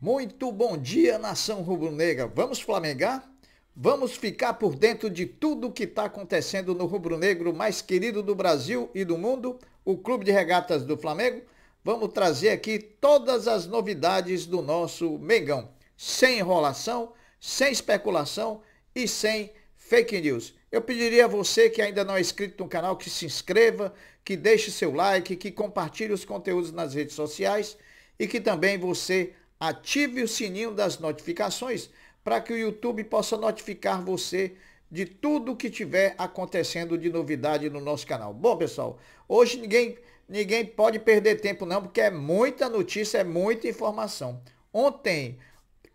Muito bom dia, nação rubro-negra. Vamos flamengar? Vamos ficar por dentro de tudo que está acontecendo no rubro-negro mais querido do Brasil e do mundo, o Clube de Regatas do Flamengo. Vamos trazer aqui todas as novidades do nosso Mengão, sem enrolação, sem especulação e sem fake news. Eu pediria a você que ainda não é inscrito no canal que se inscreva, que deixe seu like, que compartilhe os conteúdos nas redes sociais e que também você Ative o sininho das notificações para que o YouTube possa notificar você de tudo que tiver acontecendo de novidade no nosso canal. Bom, pessoal, hoje ninguém ninguém pode perder tempo não, porque é muita notícia, é muita informação. Ontem,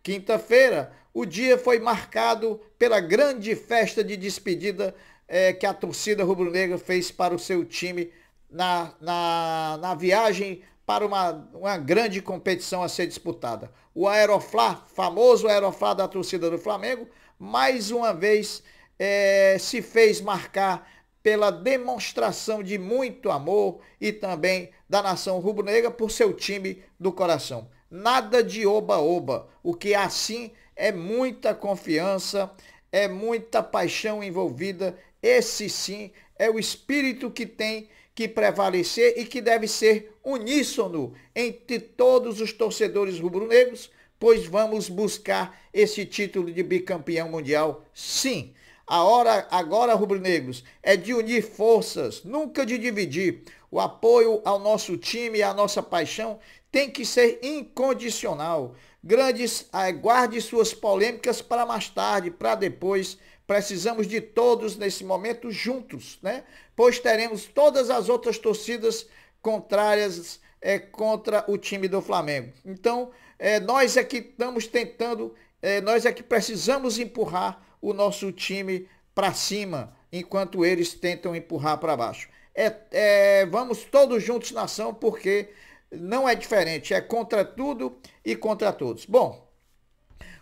quinta-feira, o dia foi marcado pela grande festa de despedida é, que a torcida rubro-negra fez para o seu time na, na, na viagem para uma, uma grande competição a ser disputada. O Aeroflá, famoso Aeroflá da torcida do Flamengo, mais uma vez é, se fez marcar pela demonstração de muito amor e também da nação rubro-negra por seu time do coração. Nada de oba-oba, o que assim é muita confiança, é muita paixão envolvida. Esse sim é o espírito que tem que prevalecer e que deve ser uníssono entre todos os torcedores rubro-negros, pois vamos buscar esse título de bicampeão mundial, sim. A hora agora, rubro-negros, é de unir forças, nunca de dividir. O apoio ao nosso time e à nossa paixão tem que ser incondicional. Grandes, aguarde eh, suas polêmicas para mais tarde, para depois Precisamos de todos nesse momento juntos, né? Pois teremos todas as outras torcidas contrárias é, contra o time do Flamengo. Então, é, nós é que estamos tentando, é, nós é que precisamos empurrar o nosso time para cima, enquanto eles tentam empurrar para baixo. É, é, vamos todos juntos na ação, porque não é diferente, é contra tudo e contra todos. Bom,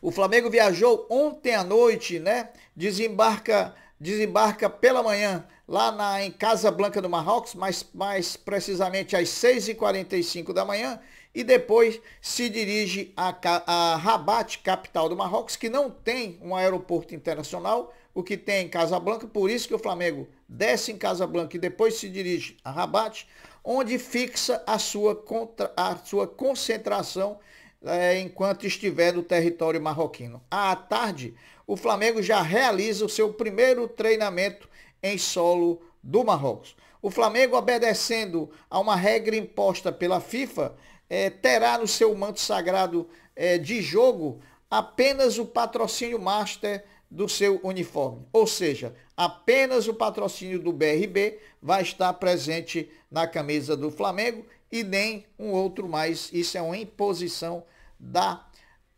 o Flamengo viajou ontem à noite, né? Desembarca, desembarca pela manhã lá na, em Casa Blanca do Marrocos, mais, mais precisamente às 6h45 da manhã, e depois se dirige a, a Rabat, capital do Marrocos, que não tem um aeroporto internacional, o que tem em Casablanca, por isso que o Flamengo desce em Casablanca e depois se dirige a Rabat, onde fixa a sua, contra, a sua concentração é, enquanto estiver no território marroquino. À tarde, o Flamengo já realiza o seu primeiro treinamento em solo do Marrocos. O Flamengo, obedecendo a uma regra imposta pela FIFA, é, terá no seu manto sagrado é, de jogo apenas o patrocínio master do seu uniforme. Ou seja, apenas o patrocínio do BRB vai estar presente na camisa do Flamengo e nem um outro mais. Isso é uma imposição da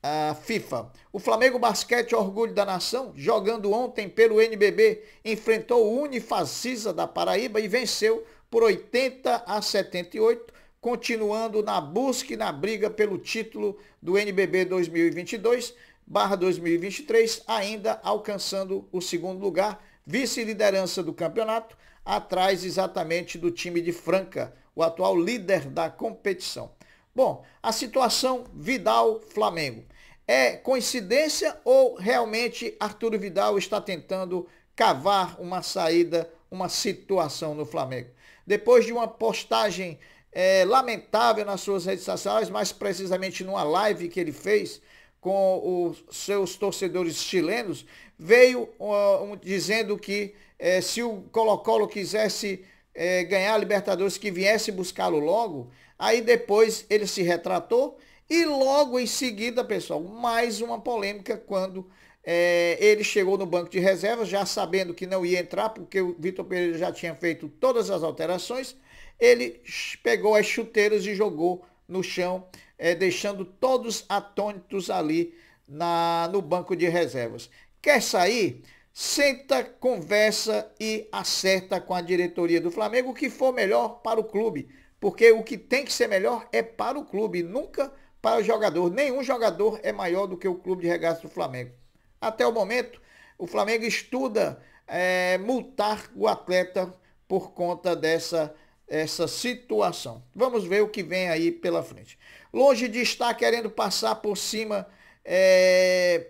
uh, FIFA. O Flamengo Basquete Orgulho da Nação, jogando ontem pelo NBB, enfrentou o Unifacisa da Paraíba e venceu por 80 a 78, continuando na busca e na briga pelo título do NBB 2022 barra 2023, ainda alcançando o segundo lugar, vice-liderança do campeonato, atrás exatamente do time de Franca, o atual líder da competição. Bom, a situação Vidal-Flamengo. É coincidência ou realmente Arturo Vidal está tentando cavar uma saída, uma situação no Flamengo? Depois de uma postagem é, lamentável nas suas redes sociais, mais precisamente numa live que ele fez com os seus torcedores chilenos, veio uh, um, dizendo que é, se o Colo-Colo quisesse é, ganhar a Libertadores que viesse buscá-lo logo. Aí depois ele se retratou e logo em seguida, pessoal, mais uma polêmica quando é, ele chegou no banco de reservas, já sabendo que não ia entrar, porque o Vitor Pereira já tinha feito todas as alterações. Ele pegou as chuteiras e jogou no chão, é, deixando todos atônitos ali na, no banco de reservas. Quer sair? senta, conversa e acerta com a diretoria do Flamengo o que for melhor para o clube. Porque o que tem que ser melhor é para o clube, nunca para o jogador. Nenhum jogador é maior do que o clube de regaço do Flamengo. Até o momento, o Flamengo estuda é, multar o atleta por conta dessa essa situação. Vamos ver o que vem aí pela frente. Longe de estar querendo passar por cima é,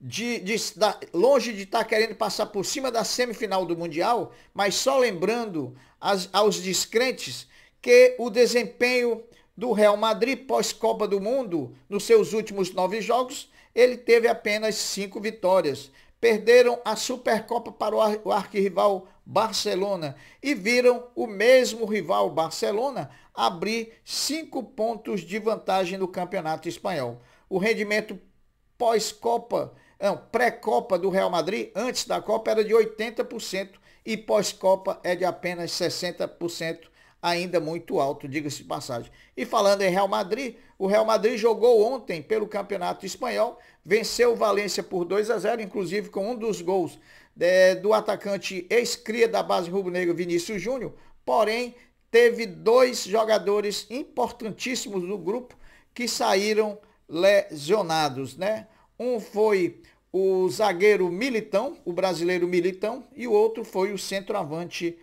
de, de, longe de estar tá querendo passar por cima da semifinal do Mundial, mas só lembrando as, aos descrentes que o desempenho do Real Madrid pós-Copa do Mundo, nos seus últimos nove jogos, ele teve apenas cinco vitórias. Perderam a Supercopa para o, ar, o arquirrival Barcelona e viram o mesmo rival Barcelona abrir cinco pontos de vantagem no campeonato espanhol. O rendimento pós-Copa não, é pré-copa do Real Madrid, antes da Copa era de 80% e pós-copa é de apenas 60%, ainda muito alto, diga-se de passagem. E falando em Real Madrid, o Real Madrid jogou ontem pelo Campeonato Espanhol, venceu o Valência por 2 a 0, inclusive com um dos gols é, do atacante ex-cria da base rubro-negra Vinícius Júnior, porém teve dois jogadores importantíssimos do grupo que saíram lesionados, né? Um foi o zagueiro Militão, o brasileiro Militão, e o outro foi o centroavante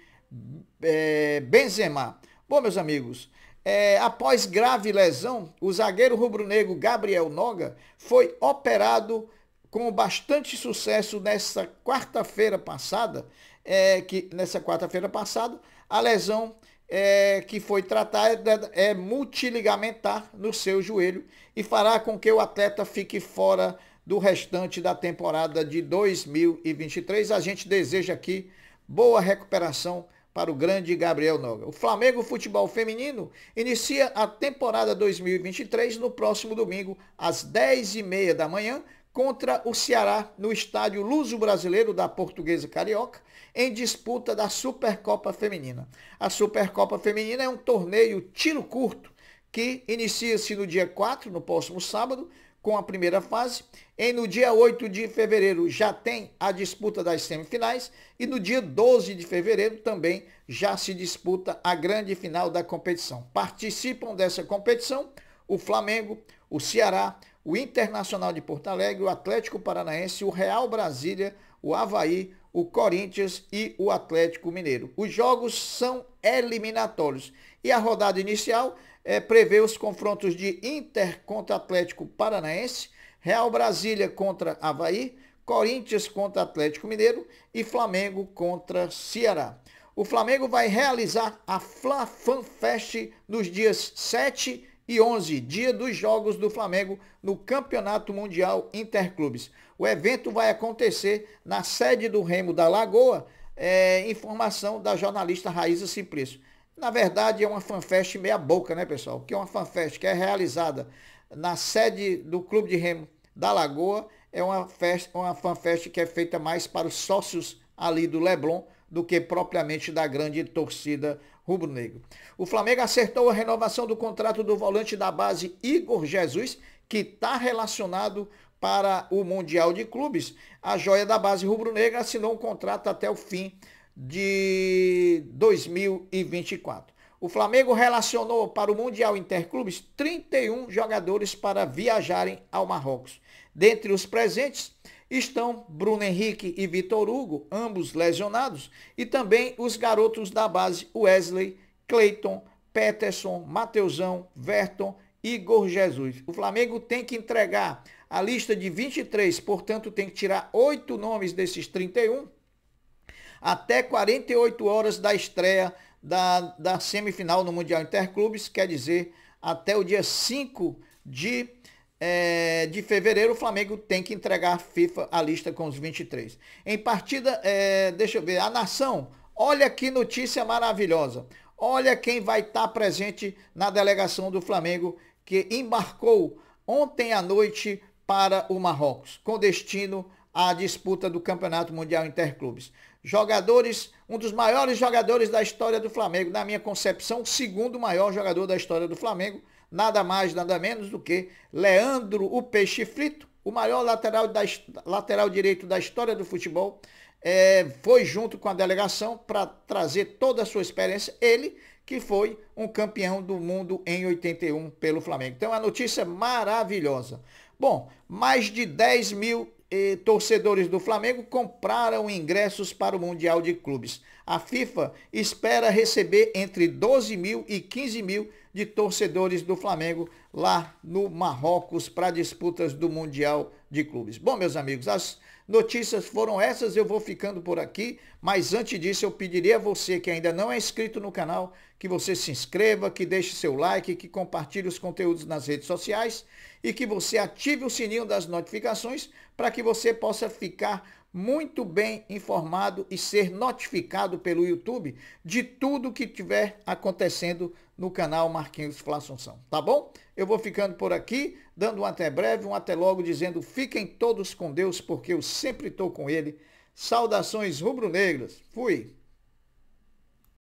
é, Benzema. Bom, meus amigos, é, após grave lesão, o zagueiro rubro-negro Gabriel Noga foi operado com bastante sucesso nessa quarta-feira passada, é, que nessa quarta-feira passada a lesão é, que foi tratada é, é multiligamentar no seu joelho e fará com que o atleta fique fora do restante da temporada de 2023. A gente deseja aqui boa recuperação para o grande Gabriel Noga. O Flamengo Futebol Feminino inicia a temporada 2023 no próximo domingo, às 10h30 da manhã, contra o Ceará no estádio Luso Brasileiro da Portuguesa Carioca, em disputa da Supercopa Feminina. A Supercopa Feminina é um torneio tiro curto que inicia-se no dia 4, no próximo sábado, com a primeira fase. E no dia 8 de fevereiro já tem a disputa das semifinais e no dia 12 de fevereiro também já se disputa a grande final da competição. Participam dessa competição o Flamengo, o Ceará, o Internacional de Porto Alegre, o Atlético Paranaense, o Real Brasília, o Havaí, o Corinthians e o Atlético Mineiro. Os jogos são eliminatórios e a rodada inicial é, prevê os confrontos de Inter contra Atlético Paranaense, Real Brasília contra Havaí, Corinthians contra Atlético Mineiro e Flamengo contra Ceará. O Flamengo vai realizar a Fla Fan Fest nos dias 7 e 11, dia dos Jogos do Flamengo no Campeonato Mundial Interclubes. O evento vai acontecer na sede do Remo da Lagoa, é, informação da jornalista Raíssa Simplício. Na verdade, é uma fanfest meia boca, né, pessoal? Que é uma fanfest que é realizada na sede do Clube de Remo da Lagoa. É uma, festa, uma fanfest que é feita mais para os sócios ali do Leblon do que propriamente da grande torcida rubro-negro. O Flamengo acertou a renovação do contrato do volante da base Igor Jesus, que está relacionado para o Mundial de Clubes. A joia da base rubro-negra assinou um contrato até o fim de 2024. O Flamengo relacionou para o Mundial Interclubes 31 jogadores para viajarem ao Marrocos. Dentre os presentes, Estão Bruno Henrique e Vitor Hugo, ambos lesionados, e também os garotos da base Wesley, Cleiton, Peterson, Mateusão, Verton Igor Jesus. O Flamengo tem que entregar a lista de 23, portanto, tem que tirar oito nomes desses 31 até 48 horas da estreia da, da semifinal no Mundial Interclubes, quer dizer, até o dia 5 de é, de fevereiro, o Flamengo tem que entregar a FIFA a lista com os 23. Em partida, é, deixa eu ver, a Nação, olha que notícia maravilhosa. Olha quem vai estar tá presente na delegação do Flamengo que embarcou ontem à noite para o Marrocos, com destino à disputa do Campeonato Mundial Interclubes. Jogadores, um dos maiores jogadores da história do Flamengo, na minha concepção, o segundo maior jogador da história do Flamengo, nada mais, nada menos do que Leandro o Peixe Frito, o maior lateral, da, lateral direito da história do futebol, é, foi junto com a delegação para trazer toda a sua experiência. Ele que foi um campeão do mundo em 81 pelo Flamengo. Então, uma notícia maravilhosa. Bom, mais de 10 mil eh, torcedores do Flamengo compraram ingressos para o Mundial de Clubes a FIFA espera receber entre 12 mil e 15 mil de torcedores do Flamengo lá no Marrocos para disputas do Mundial de Clubes. Bom, meus amigos, as notícias foram essas, eu vou ficando por aqui, mas antes disso eu pediria a você que ainda não é inscrito no canal, que você se inscreva, que deixe seu like, que compartilhe os conteúdos nas redes sociais e que você ative o sininho das notificações para que você possa ficar muito bem informado e ser notificado pelo YouTube de tudo que tiver acontecendo no canal Marquinhos Flá Assunção, tá bom? Eu vou ficando por aqui, dando um até breve, um até logo, dizendo fiquem todos com Deus, porque eu sempre estou com Ele. Saudações rubro-negras. Fui!